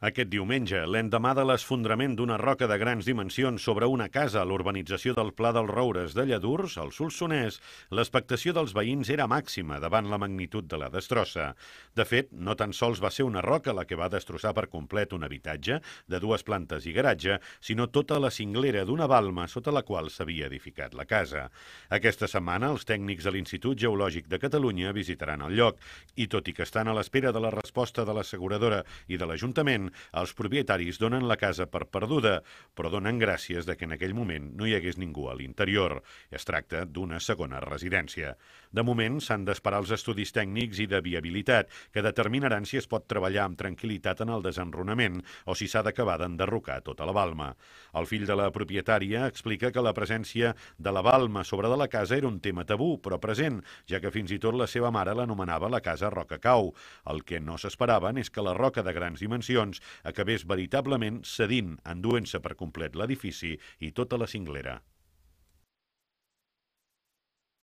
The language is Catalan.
Aquest diumenge, l'endemà de l'esfondrament d'una roca de grans dimensions sobre una casa a l'urbanització del Pla dels Roures de Lladurs, al Solsonès, l'expectació dels veïns era màxima davant la magnitud de la destrossa. De fet, no tan sols va ser una roca la que va destrossar per complet un habitatge de dues plantes i garatge, sinó tota la cinglera d'una balma sota la qual s'havia edificat la casa. Aquesta setmana, els tècnics de l'Institut Geològic de Catalunya visitaran el lloc i, tot i que estan a l'espera de la resposta de l'asseguradora i de l'Ajuntament, els propietaris donen la casa per perduda, però donen gràcies de que en aquell moment no hi hagués ningú a l'interior. Es tracta d'una segona residència. De moment, s'han d'esperar els estudis tècnics i de viabilitat, que determinaran si es pot treballar amb tranquil·litat en el desenronament o si s'ha d'acabar d'enderrocar tota la balma. El fill de la propietària explica que la presència de la balma sobre de la casa era un tema tabú, però present, ja que fins i tot la seva mare l'anomenava la casa Roca Cau. El que no s'esperaven és que la roca de grans dimensions acabés veritablement cedint, enduent-se per complet l'edifici i tota la cinglera.